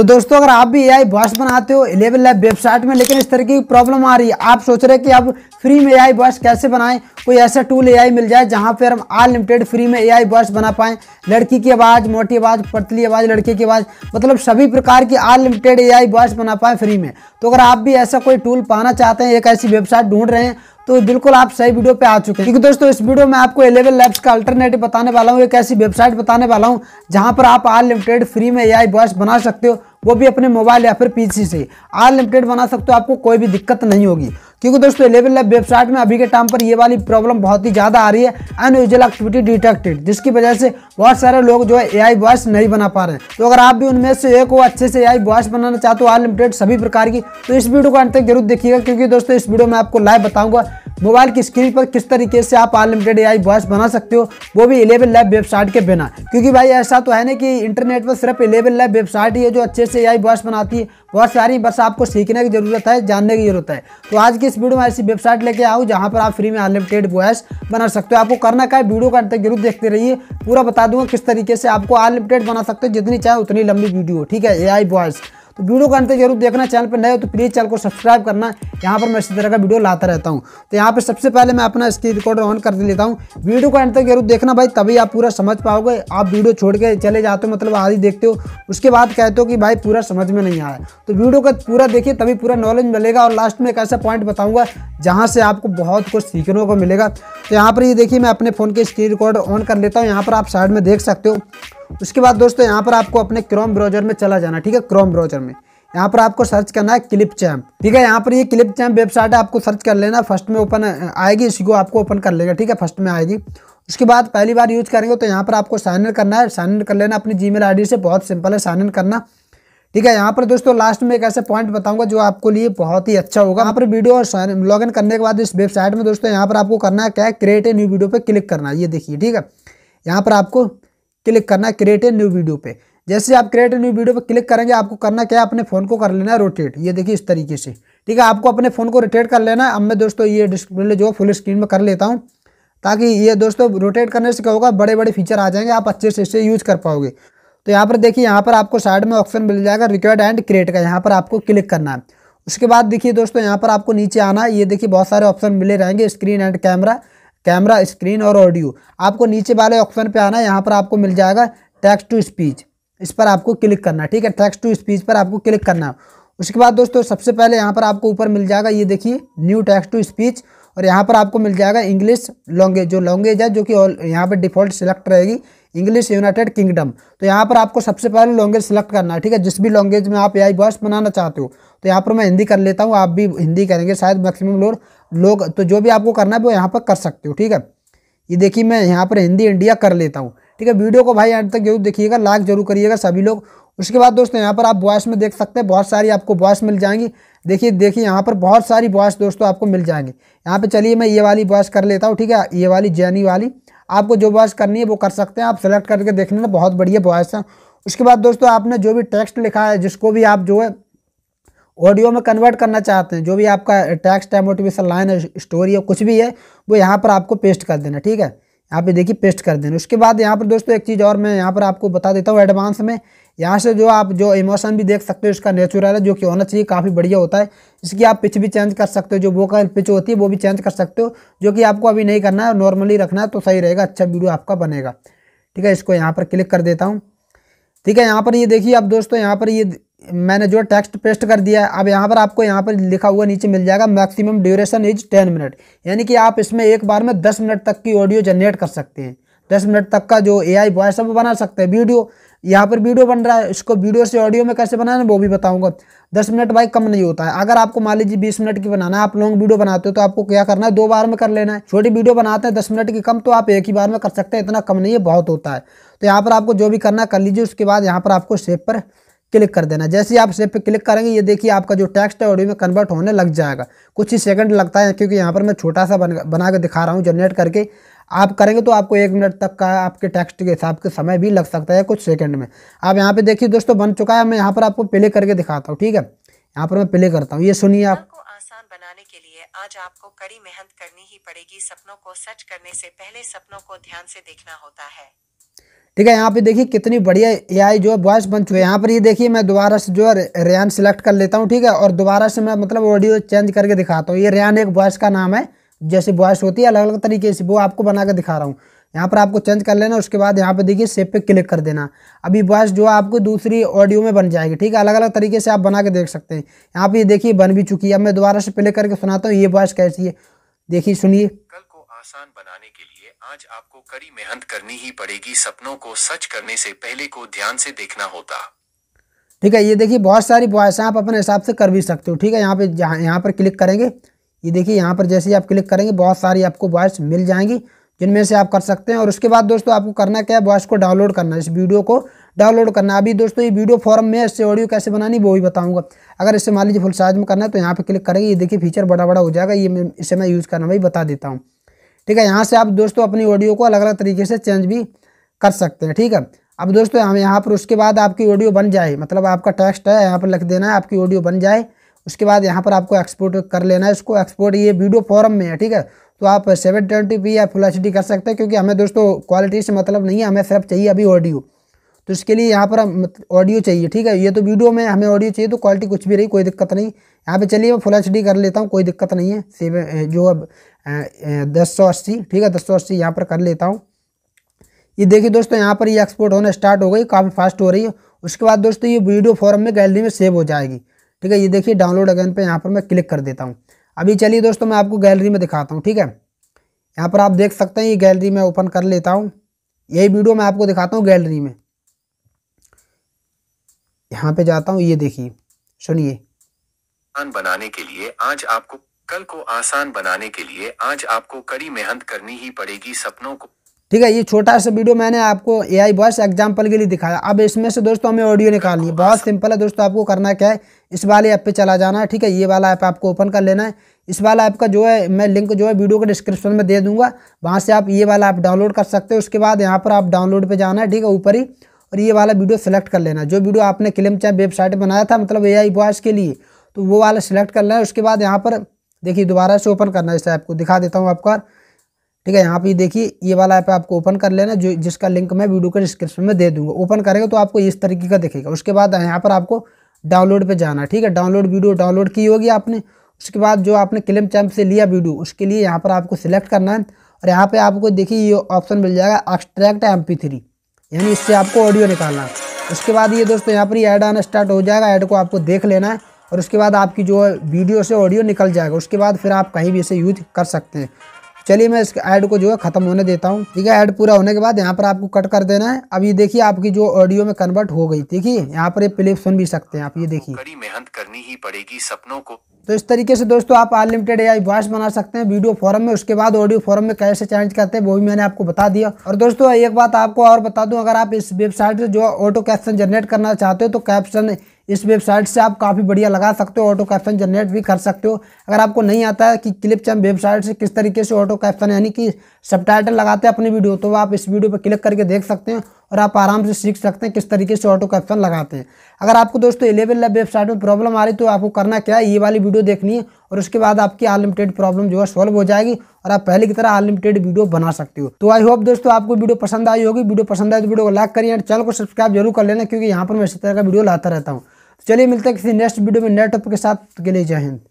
तो दोस्तों अगर आप भी एआई आई बनाते हो इलेवन लैब वेबसाइट में लेकिन इस तरह की प्रॉब्लम आ रही है आप सोच रहे हैं कि अब फ्री में एआई आई कैसे बनाएं कोई ऐसा टूल एआई मिल जाए जहां पर हम अनलिमिटेड फ्री में एआई आई बना पाएं लड़की की आवाज़ मोटी आवाज़ पतली आवाज़ लड़के की आवाज़ मतलब सभी प्रकार की अनलिमिटेड ए आई बना पाएं फ्री में तो अगर आप भी ऐसा कोई टूल पाना चाहते हैं एक ऐसी वेबसाइट ढूंढ रहे हैं तो बिल्कुल आप सही वीडियो पे आ चुके हैं क्योंकि दोस्तों इस वीडियो में आपको एलेवन लैब्स का अल्टरनेटिव बताने वाला हूँ एक ऐसी वेबसाइट बताने वाला हूँ जहाँ पर आप अनलिमिटेड फ्री में ए वॉइस बना सकते हो वो भी अपने मोबाइल या फिर पीसी से अनलिमिटेड बना सकते हो आपको कोई भी दिक्कत नहीं होगी क्योंकि दोस्तों इलेवन लैब वेबसाइट में अभी के टाइम पर ये वाली प्रॉब्लम बहुत ही ज़्यादा आ रही है अनयूजल एक्टिविटी डिटेक्टेड जिसकी वजह से बहुत सारे लोग जो है ए आई वॉइस नहीं बना पा रहे हैं तो अगर आप भी उनमें से एक को अच्छे से आई वॉइस बनाना चाहते हो अनलिमिटेड सभी प्रकार की तो इस वीडियो को अंत तक जरूर देखिएगा क्योंकि दोस्तों इस वीडियो में आपको लाइव बताऊंगा मोबाइल की स्क्रीन पर किस तरीके से आप अनलिमिटेड ए वॉइस बना सकते हो वो भी इलेवन लैब वेबसाइट के बिना क्योंकि भाई ऐसा तो है ना कि इंटरनेट पर सिर्फ इलेवन लैब वेबसाइट ही है जो अच्छे से ए वॉइस बनाती है बहुत सारी बस आपको सीखने की ज़रूरत है जानने की ज़रूरत है तो आज की इस वीडियो में ऐसी वेबसाइट लेके आऊँ जहाँ पर आप फ्री में अनलिमिटेड वॉइस बना सकते हो आपको करना का है वीडियो का जरूर देखते रहिए पूरा बता दूंगा किस तरीके से आपको अनलिमिटेड बना सकते हो जितनी चाहे उतनी लंबी वीडियो ठीक है ए आई वॉइस तो वीडियो का अंत जरूर देखना चैनल पर नए हो तो प्लीज़ चैनल को सब्सक्राइब करना यहाँ पर मैं इसी तरह का वीडियो लाता रहता हूँ तो यहाँ पर सबसे पहले मैं अपना स्क्रीन रिकॉर्डर ऑन कर लेता हूँ वीडियो का अंत तक जरूर देखना भाई तभी आप पूरा समझ पाओगे आप वीडियो छोड़ के चले जाते हो मतलब आदि देखते हो उसके बाद कहते हो कि भाई पूरा समझ में नहीं आया तो वीडियो का पूरा देखिए तभी पूरा नॉलेज मिलेगा और लास्ट में एक ऐसा पॉइंट बताऊँगा जहाँ से आपको बहुत कुछ सीखने को मिलेगा तो यहाँ पर ये देखिए मैं अपने फ़ोन के स्क्रीन रिकॉर्डर ऑन कर लेता हूँ यहाँ पर आप साइड में देख सकते हो उसके बाद दोस्तों यहाँ पर आपको अपने क्रोम ब्राउजर में चला जाना ठीक है क्रोम ब्राउजर में यहाँ पर आपको सर्च करना है क्लिप चैम्प ठीक है यहाँ पर ये क्लिप चैम्प वेबसाइट है आपको सर्च कर लेना फर्स्ट में ओपन आएगी इसी को आपको ओपन कर लेगा ठीक है फर्स्ट में आएगी उसके बाद पहली बार यूज करेंगे तो यहाँ पर आपको साइन इन करना है साइन इन कर लेना अपनी जी मेल से बहुत सिंपल है साइन इन करना ठीक है यहाँ पर दोस्तों लास्ट में एक ऐसे पॉइंट बताऊंगा जो आपको लिए बहुत ही अच्छा होगा यहाँ पर वीडियो और लॉग इन करने के बाद इस वेबसाइट में दोस्तों यहाँ पर आपको करना है क्या क्रिएट ए न्यू वीडियो पर क्लिक करना है ये देखिए ठीक है यहाँ पर आपको क्लिक करना है क्रिएट ए न्यू वीडियो पे जैसे आप क्रिएट न्यू वीडियो पर क्लिक करेंगे आपको करना क्या है अपने फ़ोन को कर लेना है रोटेट ये देखिए इस तरीके से ठीक है आपको अपने फ़ोन को रोटेट कर लेना है अब मैं दोस्तों ये डिस्प्ले जो फुल स्क्रीन में कर लेता हूँ ताकि ये दोस्तों रोटेट करने से क्या होगा बड़े बड़े फीचर आ जाएंगे आप अच्छे से इसे यूज़ कर पाओगे तो यहाँ पर देखिए यहाँ पर आपको साइड में ऑप्शन मिल जाएगा रिक्वेड एंड क्रिएट का यहाँ पर आपको क्लिक करना है उसके बाद देखिए दोस्तों यहाँ पर आपको नीचे आना ये देखिए बहुत सारे ऑप्शन मिले रहेंगे screen and camera camera screen और ऑडियो आपको नीचे वाले ऑप्शन पे आना यहाँ पर आपको मिल जाएगा टेक्स्ट टू स्पीच इस पर आपको क्लिक करना ठीक है टेक्स्ट टू स्पीच पर आपको क्लिक करना उसके बाद दोस्तों सबसे पहले यहाँ पर आपको ऊपर मिल जाएगा ये देखिए न्यू टेक्स्ट टू स्पीच और यहाँ पर आपको मिल जाएगा इंग्लिश लॉन्गेज जो लॉन्गेज है जो कि यहाँ पर डिफ़ॉल्ट सिलेक्ट रहेगी इंग्लिश यूनाइटेड किंगडम तो यहाँ पर आपको सबसे पहले लॉन्गेज सेलेक्ट करना है ठीक है जिस भी लॉन्गेज में आप ए आई बनाना चाहते हो तो यहाँ पर मैं हिंदी कर लेता हूँ आप भी हिंदी करेंगे शायद मैक्सिमम लोग लोग तो जो भी आपको करना है वो यहाँ पर कर सकते हो ठीक है ये देखिए मैं यहाँ पर हिंदी इंडिया कर लेता हूँ ठीक है वीडियो को भाई एंड तक जरूर देखिएगा लाइक जरूर करिएगा सभी लोग उसके बाद दोस्तों यहाँ पर आप वॉइस में देख सकते हैं बहुत सारी आपको वॉइस मिल जाएंगी देखिए देखिए यहाँ पर बहुत सारी वॉइस दोस्तों आपको मिल जाएंगी यहाँ पर चलिए मैं ये वाली वॉइस कर लेता हूँ ठीक है ये वाली जैनी वाली आपको जो वॉइस करनी है वो कर सकते हैं आप सेलेक्ट करके देख लेना बहुत बढ़िया वॉइस है उसके बाद दोस्तों आपने जो भी टेक्स्ट लिखा है जिसको भी आप जो है ऑडियो में कन्वर्ट करना चाहते हैं जो भी आपका टैक्स है मोटिवेशन लाइन है स्टोरी है कुछ भी है वो यहाँ पर आपको पेस्ट कर देना ठीक है यहाँ पे देखिए पेस्ट कर देना उसके बाद यहाँ पर दोस्तों एक चीज़ और मैं यहाँ पर आपको बता देता हूँ एडवांस में यहाँ से जो आप जो इमोशन भी देख सकते हो इसका नेचुरल है जो कि होना चाहिए काफ़ी बढ़िया होता है इसकी आप पिच भी चेंज कर सकते हो जो वोकल पिच होती है वो भी चेंज कर सकते हो जो कि आपको अभी नहीं करना है नॉर्मली रखना है तो सही रहेगा अच्छा वीडियो आपका बनेगा ठीक है इसको यहाँ पर क्लिक कर देता हूँ ठीक है यहाँ पर ये देखिए आप दोस्तों यहाँ पर ये मैंने जो टेक्स्ट पेस्ट कर दिया है अब यहाँ पर आपको यहाँ पर लिखा हुआ नीचे मिल जाएगा maximum duration is ten minute यानी कि आप इसमें एक बार में दस मिनट तक की ऑडियो जनरेट कर सकते हैं दस मिनट तक का जो ए आई वॉयस है वो बना सकते हैं वीडियो यहाँ पर वीडियो बन रहा है इसको वीडियो से ऑडियो में कैसे बनाना वो भी बताऊँगा दस मिनट भाई कम नहीं होता है अगर आपको मान लीजिए बीस मिनट की बनाना है आप लॉन्ग वीडियो बनाते हो तो आपको क्या करना है दो बार में कर लेना है छोटी वीडियो बनाते हैं दस मिनट की कम तो आप एक ही बार में कर सकते हैं इतना कम नहीं है बहुत होता है तो यहाँ पर आपको जो भी करना कर लीजिए उसके बाद यहाँ पर आपको सेप पर क्लिक कर देना जैसे आप सेव पे क्लिक करेंगे ये देखिए आपका जो टेक्स्ट है ऑडियो में कन्वर्ट होने लग जाएगा कुछ ही सेकंड लगता है क्योंकि यहाँ पर मैं छोटा सा बन, बना के दिखा रहा हूँ जनरेट करके आप करेंगे तो आपको एक मिनट तक का आपके टेक्स्ट के हिसाब के समय भी लग सकता है कुछ सेकंड में आप यहाँ पे देखिए दोस्तों बन चुका है मैं यहाँ पर आपको प्ले करके दिखाता हूँ ठीक है यहाँ पर मैं प्ले करता हूँ ये सुनिए आप आसान बनाने के लिए आज आपको कड़ी मेहनत करनी ही पड़ेगी सपनों को सच करने से पहले सपनों को ध्यान से देखना होता है ठीक है यहाँ पे देखिए कितनी बढ़िया एआई जो है वॉइस बन चुकी है यहाँ पर ये देखिए मैं दोबारा से जो है रेन सिलेक्ट कर लेता हूँ ठीक है और दोबारा से मैं मतलब ऑडियो चेंज करके दिखाता हूँ ये रेन एक वॉइस का नाम है जैसे वॉइस होती है अलग अलग तरीके से वो आपको बना के दिखा रहा हूँ यहाँ पर आपको चेंज कर लेना उसके बाद यहाँ पे देखिए सेप पे क्लिक कर देना अभी वॉइस जो है आपको दूसरी ऑडियो में बन जाएगी ठीक है अलग अलग तरीके से आप बना के देख सकते हैं यहाँ पे देखिए बन भी चुकी है अब मैं दोबारा से प्ले करके सुनाता हूँ ये वॉइस कैसी है देखिए सुनिए कल को आसान आज आपको कड़ी मेहनत करनी ही पड़ेगी सपनों को सच करने से पहले को ध्यान से देखना होता ठीक है ये देखिए बहुत सारी बॉयस आप अपने हिसाब से कर भी सकते हो ठीक है यहाँ पे यहाँ पर क्लिक करेंगे ये देखिए यहाँ पर जैसे ही आप क्लिक करेंगे बहुत सारी आपको बॉयस मिल जाएंगी जिनमें से आप कर सकते हैं और उसके बाद दोस्तों आपको करना क्या है बॉयस को डाउनलोड करना इस वीडियो को डाउनलोड करना अभी दोस्तों ये वीडियो फॉर्म में इससे ऑडियो कैसे बनानी वो भी बताऊंगा अगर इससे मान लीजिए फुल साइज में करना है तो यहाँ पे क्लिक करेंगे ये देखिए फीचर बड़ा बड़ा हो जाएगा ये इसे मैं यूज़ करना भाई बता देता हूँ ठीक है यहाँ से आप दोस्तों अपनी ऑडियो को अलग अलग तरीके से चेंज भी कर सकते हैं ठीक है अब दोस्तों हम यहाँ पर उसके बाद आपकी ऑडियो बन जाए मतलब आपका टेक्स्ट है यहाँ पर लिख देना है आपकी ऑडियो बन जाए उसके बाद यहाँ पर आपको एक्सपोर्ट कर लेना है इसको एक्सपोर्ट ये वीडियो फॉरम में है ठीक है तो आप सेवन ट्वेंटी पी या फुल एच डी कर सकते हैं क्योंकि हमें दोस्तों क्वालिटी से मतलब नहीं है हमें सिर्फ चाहिए अभी ऑडियो तो इसके लिए यहाँ पर ऑडियो चाहिए ठीक है ये तो वीडियो में हमें ऑडियो चाहिए तो क्वालिटी कुछ भी रही कोई दिक्कत नहीं यहाँ पे चलिए मैं फुल एच कर लेता हूँ कोई दिक्कत नहीं है सेव जो अब दस सौ अस्सी ठीक है दस सौ अस्सी यहाँ पर कर लेता हूँ ये देखिए दोस्तों यहाँ पर ये एक्सपोर्ट होना स्टार्ट हो गई काफ़ी फास्ट हो रही है उसके बाद दोस्तों ये वीडियो फॉर्म में गैलरी में सेव हो जाएगी ठीक है ये देखिए डाउनलोड अगेन पर यहाँ पर मैं क्लिक कर देता हूँ अभी चलिए दोस्तों मैं आपको गैलरी में दिखाता हूँ ठीक है यहाँ पर आप देख सकते हैं ये गैलरी में ओपन कर लेता हूँ यही वीडियो मैं आपको दिखाता हूँ गैलरी में यहाँ पे जाता हूँ ये देखिए सुनिए आसान बनाने के लिए आज आपको कल को आसान बनाने के लिए आज आपको कड़ी मेहनत करनी ही पड़ेगी सपनों को ठीक है ये छोटा सा वीडियो मैंने आपको ए आई बॉयस एग्जाम्पल के लिए दिखाया अब इसमें से दोस्तों हमें ऑडियो निकाल है बहुत सिंपल है दोस्तों आपको करना क्या है इस वाले ऐप पे चला जाना है ठीक है ये वाला ऐप आपको ओपन कर लेना है इस वाला ऐप का जो है मैं लिंक जो है वीडियो के डिस्क्रिप्शन में दे दूंगा वहाँ से आप ये वाला ऐप डाउनलोड कर सकते हो उसके बाद यहाँ पर आप डाउनलोड पर जाना है ठीक है ऊपर ही और ये वाला वीडियो सेलेक्ट कर लेना जो वीडियो आपने क्लिम चाहे वेबसाइट बनाया था मतलब ए आई के लिए तो वो वाला सिलेक्ट करना है उसके बाद यहाँ पर देखिए दोबारा से ओपन करना है इस ऐप को दिखा देता हूँ आपका ठीक है यहाँ पे देखिए ये वाला ऐप आपको ओपन कर लेना जो जिसका लिंक मैं वीडियो के डिस्क्रिप्शन में दे दूँगा ओपन करेंगे तो आपको इस तरीके का दिखेगा उसके बाद यहाँ पर आपको डाउनलोड पर जाना ठीक है डाउनलोड वीडियो डाउनलोड की होगी आपने उसके बाद जो आपने क्लिम चैम्प से लिया वीडियो उसके लिए यहाँ पर आपको सिलेक्ट करना है और यहाँ पे आपको देखिए ये ऑप्शन मिल जाएगा एक्सट्रैक्ट एम थ्री यानी इससे आपको ऑडियो निकालना है उसके बाद ये दोस्तों यहाँ पर ही ऐड आना स्टार्ट हो जाएगा ऐड को आपको देख लेना है और उसके बाद आपकी जो वीडियो से ऑडियो निकल जाएगा उसके बाद फिर आप कहीं भी इसे यूज कर सकते हैं चलिए मैं इस ऐड को जो है ख़त्म होने देता हूँ ठीक है ऐड पूरा होने के बाद यहाँ पर आपको कट कर देना है अब ये देखिए आपकी जो ऑडियो में कन्वर्ट हो गई ठीक है यहाँ पर ये प्ले सुन भी सकते हैं आप ये देखिए कड़ी मेहनत करनी ही पड़ेगी सपनों को तो इस तरीके से दोस्तों आप अनलिमिटेड एआई वॉइस बना सकते हैं वीडियो फॉर्म में उसके बाद ऑडियो फॉर्म में कैसे चेंज करते हैं वो भी मैंने आपको बता दिया और दोस्तों एक बात आपको और बता दूं अगर आप इस वेबसाइट से जो ऑटो कैप्शन जनरेट करना चाहते हो तो कैप्शन इस वेबसाइट से आप काफ़ी बढ़िया लगा सकते हो ऑटो कैप्शन जनरेट भी कर सकते हो अगर आपको नहीं आता है कि चम वेबसाइट से किस तरीके से ऑटो कैप्शन यानी कि सब लगाते हैं अपनी वीडियो तो आप इस वीडियो पर क्लिक करके देख सकते हैं और आप आराम से सीख सकते हैं किस तरीके से ऑटो कैप्शन लगाते हैं अगर आपको दोस्तों एलेवन लैब वेबसाइट में प्रॉब्लम आ रही तो आपको करना क्या है ये वाली वीडियो देखनी है और उसके बाद आपकी अनलिमिटेड प्रॉब्लम जो है सॉल्व हो जाएगी और आप पहले की तरह अनलिमिटेड वीडियो बना सकते हो तो आई होप दोस्तों आपको वीडियो पसंद आई होगी वीडियो पसंद आए तो वीडियो को लाइक करिए चैनल को सब्सक्राइब जरूर कर लेना क्योंकि यहाँ पर मैं इसी तरह का वीडियो लाता रहता हूँ चलिए मिलते हैं किसी नेक्स्ट वीडियो में नए टॉपिक के साथ के लिए जय हिंद